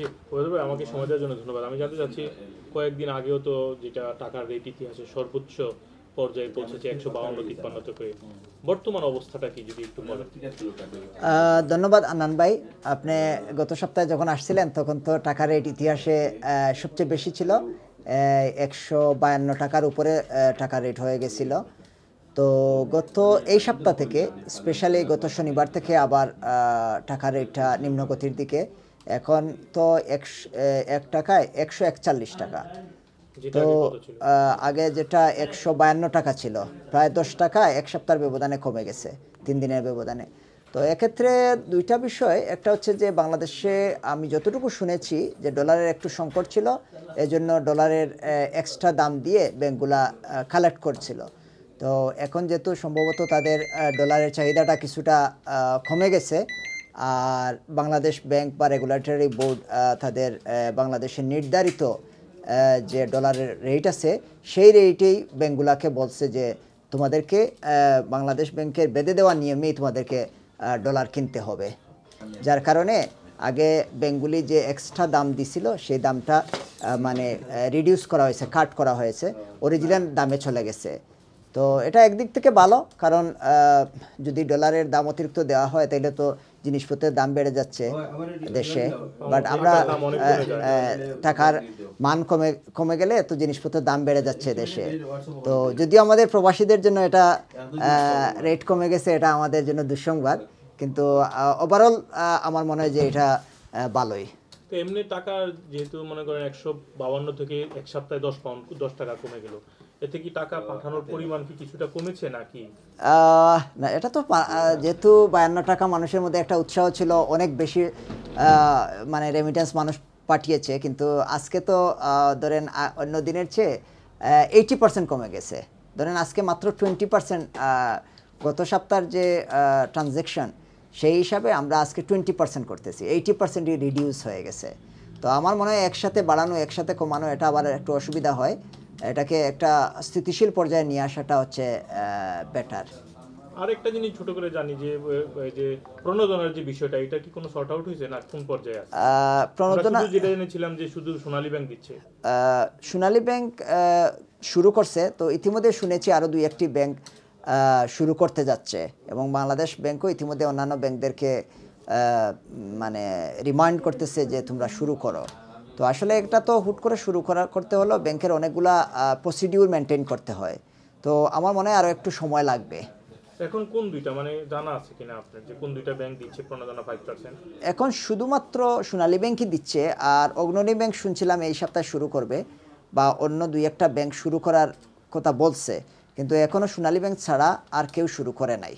জি weather আমাকে সময় দেওয়ার জন্য ধন্যবাদ আমি জানতে চাচ্ছি কয়েকদিন আগেও তো যেটা টাকার রেট ইতিহাসে সর্বোচ্চ পর্যায়ে পৌঁছেছে একশো বাউন্ন তিপ্পান্নতে করে বর্তমান অবস্থাটা কি যদি একটু বলেন ধন্যবাদ আনান ভাই আপনি গত সপ্তাহে যখন আসছিলেন তখন তো টাকার রেট ইতিহাসে সবচেয়ে বেশি ছিল একশো বায়ান্ন টাকার উপরে টাকার রেট হয়ে গেছিল তো গত এই সপ্তাহ থেকে স্পেশালি গত শনিবার থেকে আবার টাকার রেটটা নিম্নগতির দিকে এখন তো এক টাকায় একশো একচল্লিশ টাকা তো আগে যেটা একশো বায়ান্ন টাকা ছিল প্রায় দশ টাকা এক সপ্তাহের ব্যবধানে কমে গেছে তিন দিনের ব্যবধানে তো এক্ষেত্রে দুইটা বিষয় একটা হচ্ছে যে বাংলাদেশে আমি যতটুকু শুনেছি যে ডলারের একটু সংকট ছিল এজন্য ডলারের এক্সট্রা দাম দিয়ে ব্যাঙ্কগুলা কালেক্ট করছিল তো এখন যেহেতু সম্ভবত তাদের ডলারের চাহিদাটা কিছুটা কমে গেছে আর বাংলাদেশ ব্যাংক বা রেগুলেটরি বোর্ড তাদের বাংলাদেশের নির্ধারিত যে ডলারের রেট আছে সেই রেটেই ব্যাংকগুলোকে বলছে যে তোমাদেরকে বাংলাদেশ ব্যাংকের বেঁধে দেওয়া নিয়মেই তোমাদেরকে ডলার কিনতে হবে যার কারণে আগে ব্যাংকগুলি যে এক্সট্রা দাম দিছিল সেই দামটা মানে রিডিউস করা হয়েছে কাট করা হয়েছে অরিজিনাল দামে চলে গেছে তো এটা একদিক থেকে ভালো কারণ যদি ডলারের দাম অতিরিক্ত দেওয়া হয় তাহলে তো জিনিসপত্রের দাম বেড়ে যাচ্ছে দেশে বাট আমরা টাকার মান কমে কমে গেলে তো জিনিসপত্রের দাম বেড়ে যাচ্ছে দেশে তো যদিও আমাদের প্রবাসীদের জন্য এটা রেট হ্যাঁ, কমে গেছে এটা আমাদের জন্য দুঃসংবাদ কিন্তু ওভারঅল আমার মনে হয় যে এটা ভালোই এমনি টাকা যেহেতু মনে করেন একশো বাউান্ন থেকে এক সপ্তাহে দশ পাউন্ড দশ টাকা কমে গেল এতে কি টাকা পাঠানোর পরিমাণ কি কিছুটা কমেছে নাকি না এটা তো যেহেতু বায়ান্ন টাকা মানুষের মধ্যে একটা উৎসাহ ছিল অনেক বেশি মানে রেমিটেন্স মানুষ পাঠিয়েছে কিন্তু আজকে তো ধরেন অন্য দিনের চেয়ে এইটি পার্সেন্ট কমে গেছে ধরেন আজকে মাত্র টোয়েন্টি পার্সেন্ট গত সপ্তাহের যে ট্রানজ্যাকশন সেই হিসাবে আমরা আজকে টোয়েন্টি পার্সেন্ট করতেছি এইটি পার্সেন্টই রিডিউস হয়ে গেছে তো আমার মনে হয় একসাথে বাড়ানো একসাথে কমানো এটা আবার একটু অসুবিধা হয় এটাকে একটা স্থিতিশীল পর্যায়ে নিয়ে আসাটা হচ্ছে বেটার আরেকটা জিনিস ছোট করে জানি যে যে প্রণোদনার যে বিষয়টা এটা কি কোনো শর্ট আউট হয়েছে না কোন পর্যায়ে আছে প্রণোদনা যেটা জেনেছিলাম যে শুধু সোনালী ব্যাংক দিচ্ছে সোনালী ব্যাংক শুরু করছে তো ইতিমধ্যে শুনেছি আরো দুই একটি ব্যাংক শুরু করতে যাচ্ছে এবং বাংলাদেশ ব্যাংকও ইতিমধ্যে অন্যান্য ব্যাংকদেরকে মানে রিমাইন্ড করতেছে যে তোমরা শুরু করো তো আসলে এটা তো হুট করে শুরু করা করতে হলো ব্যাংকের অনেকগুলা প্রসিডিউর মেনটেন করতে হয় তো আমার মনে হয় আরও একটু সময় লাগবে এখন কোন দুইটা মানে জানা আছে কিনা আপনার যে কোন দুইটা ব্যাংক দিচ্ছে প্রণোদনা এখন শুধুমাত্র সোনালী ব্যাংকই দিচ্ছে আর অগ্রণী ব্যাংক শুনছিলাম এই সপ্তাহে শুরু করবে বা অন্য দুই একটা ব্যাংক শুরু করার কথা বলছে কিন্তু এখনও সোনালী ব্যাংক ছাড়া আর কেউ শুরু করে নাই